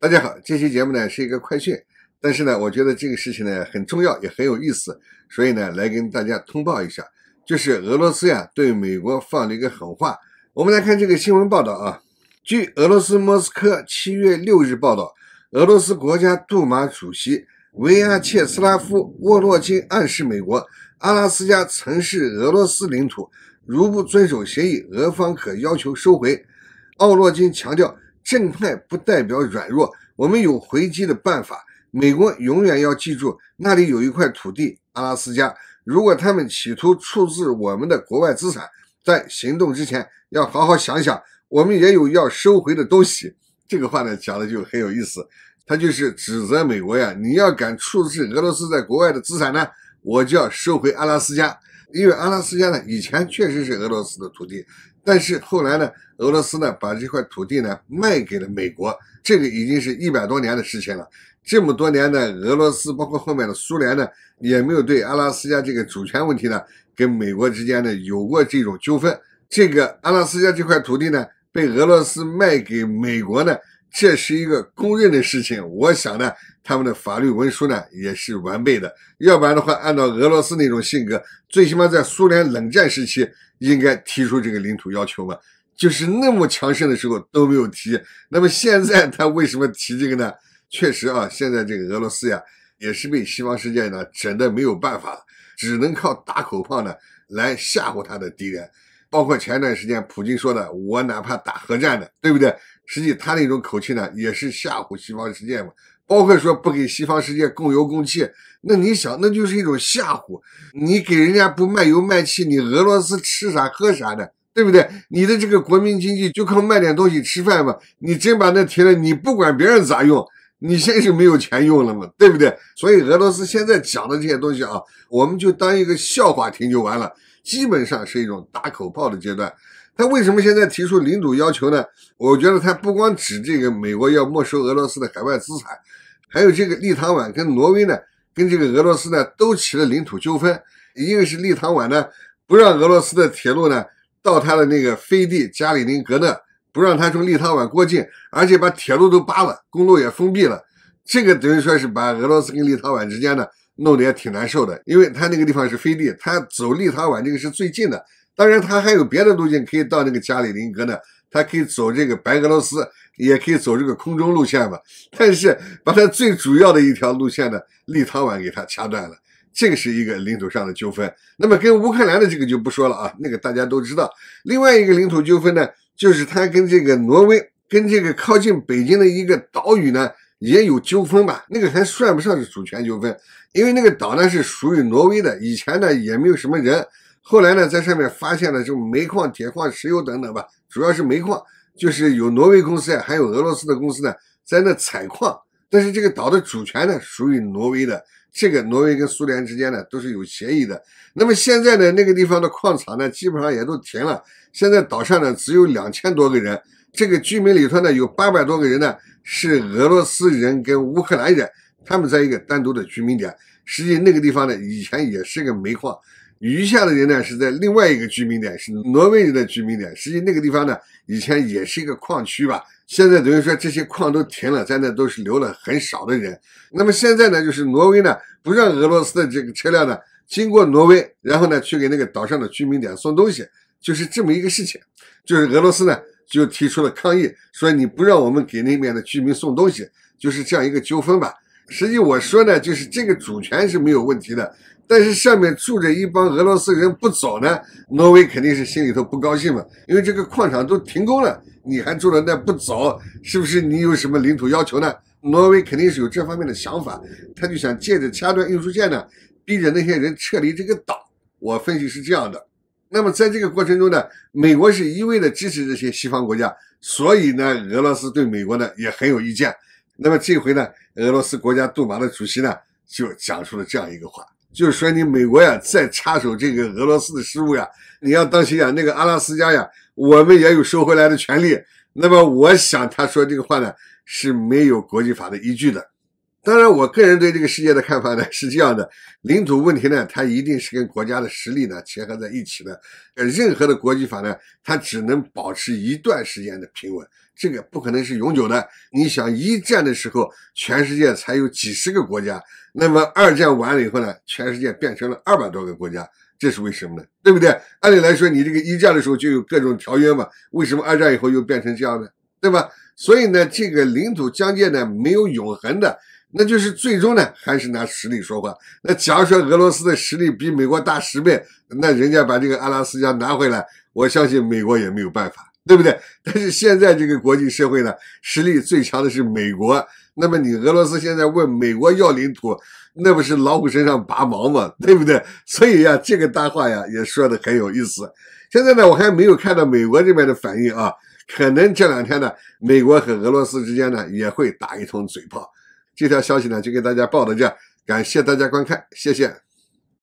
大家好，这期节目呢是一个快讯，但是呢，我觉得这个事情呢很重要，也很有意思，所以呢来跟大家通报一下，就是俄罗斯呀对美国放了一个狠话。我们来看这个新闻报道啊，据俄罗斯莫斯科七月六日报道，俄罗斯国家杜马主席维亚切斯拉夫·沃洛金暗示美国，阿拉斯加曾是俄罗斯领土，如不遵守协议，俄方可要求收回。奥洛金强调。正派不代表软弱，我们有回击的办法。美国永远要记住，那里有一块土地——阿拉斯加。如果他们企图处置我们的国外资产，在行动之前要好好想想，我们也有要收回的东西。这个话呢，讲的就很有意思，他就是指责美国呀，你要敢处置俄罗斯在国外的资产呢，我就要收回阿拉斯加。因为阿拉斯加呢，以前确实是俄罗斯的土地，但是后来呢，俄罗斯呢把这块土地呢卖给了美国，这个已经是一百多年的事情了。这么多年呢，俄罗斯包括后面的苏联呢，也没有对阿拉斯加这个主权问题呢跟美国之间呢有过这种纠纷。这个阿拉斯加这块土地呢被俄罗斯卖给美国呢，这是一个公认的事情。我想呢。他们的法律文书呢也是完备的，要不然的话，按照俄罗斯那种性格，最起码在苏联冷战时期应该提出这个领土要求嘛。就是那么强盛的时候都没有提，那么现在他为什么提这个呢？确实啊，现在这个俄罗斯呀，也是被西方世界呢整的没有办法，只能靠打口炮呢来吓唬他的敌人。包括前段时间普京说的“我哪怕打核战的”，对不对？实际他那种口气呢，也是吓唬西方世界嘛。包括说不给西方世界供油供气，那你想，那就是一种吓唬。你给人家不卖油卖气，你俄罗斯吃啥喝啥的，对不对？你的这个国民经济就靠卖点东西吃饭嘛。你真把那停了，你不管别人咋用，你先是没有钱用了嘛，对不对？所以俄罗斯现在讲的这些东西啊，我们就当一个笑话听就完了，基本上是一种打口炮的阶段。他为什么现在提出领土要求呢？我觉得他不光指这个美国要没收俄罗斯的海外资产。还有这个立陶宛跟挪威呢，跟这个俄罗斯呢都起了领土纠纷，一个是立陶宛呢不让俄罗斯的铁路呢到他的那个飞地加里宁格勒，不让他从立陶宛过境，而且把铁路都扒了，公路也封闭了。这个等于说是把俄罗斯跟立陶宛之间呢弄得也挺难受的，因为他那个地方是飞地，他走立陶宛这个是最近的，当然他还有别的路径可以到那个加里宁格勒。它可以走这个白俄罗斯，也可以走这个空中路线吧。但是把它最主要的一条路线的立陶宛给它掐断了，这个是一个领土上的纠纷。那么跟乌克兰的这个就不说了啊，那个大家都知道。另外一个领土纠纷呢，就是它跟这个挪威，跟这个靠近北京的一个岛屿呢也有纠纷吧。那个还算不上是主权纠纷，因为那个岛呢是属于挪威的，以前呢也没有什么人。后来呢，在上面发现了这种煤矿、铁矿、石油等等吧，主要是煤矿，就是有挪威公司啊，还有俄罗斯的公司呢，在那采矿。但是这个岛的主权呢，属于挪威的，这个挪威跟苏联之间呢，都是有协议的。那么现在呢，那个地方的矿场呢，基本上也都停了。现在岛上呢，只有两千多个人，这个居民里头呢，有八百多个人呢，是俄罗斯人跟乌克兰人，他们在一个单独的居民点。实际那个地方呢，以前也是个煤矿。余下的人呢，是在另外一个居民点，是挪威人的居民点。实际那个地方呢，以前也是一个矿区吧，现在等于说这些矿都停了，在那都是留了很少的人。那么现在呢，就是挪威呢不让俄罗斯的这个车辆呢经过挪威，然后呢去给那个岛上的居民点送东西，就是这么一个事情。就是俄罗斯呢就提出了抗议，说你不让我们给那边的居民送东西，就是这样一个纠纷吧。实际我说呢，就是这个主权是没有问题的，但是上面住着一帮俄罗斯人不走呢，挪威肯定是心里头不高兴嘛。因为这个矿场都停工了，你还住着那不走，是不是你有什么领土要求呢？挪威肯定是有这方面的想法，他就想借着掐断运输线呢，逼着那些人撤离这个岛。我分析是这样的，那么在这个过程中呢，美国是一味的支持这些西方国家，所以呢，俄罗斯对美国呢也很有意见。那么这回呢，俄罗斯国家杜马的主席呢就讲出了这样一个话，就是说你美国呀再插手这个俄罗斯的事务呀，你要当心呀，那个阿拉斯加呀，我们也有收回来的权利。那么我想他说这个话呢是没有国际法的依据的。当然，我个人对这个世界的看法呢 是这样的：领土问题呢，它一定是跟国家的实力呢结合在一起的。呃，任何的国际法呢，它只能保持一段时间的平稳，这个不可能是永久的。你想一战的时候，全世界才有几十个国家，那么二战完了以后呢，全世界变成了二百多个国家，这是为什么呢？对不对？按理来说，你这个一战的时候就有各种条约嘛，为什么二战以后又变成这样呢？对吧？所以呢，这个领土疆界呢，没有永恒的。那就是最终呢，还是拿实力说话。那假如说俄罗斯的实力比美国大十倍，那人家把这个阿拉斯加拿回来，我相信美国也没有办法，对不对？但是现在这个国际社会呢，实力最强的是美国。那么你俄罗斯现在问美国要领土，那不是老虎身上拔毛吗？对不对？所以呀，这个大话呀，也说的很有意思。现在呢，我还没有看到美国这边的反应啊，可能这两天呢，美国和俄罗斯之间呢，也会打一通嘴炮。这条消息呢，就给大家报到这，感谢大家观看，谢谢。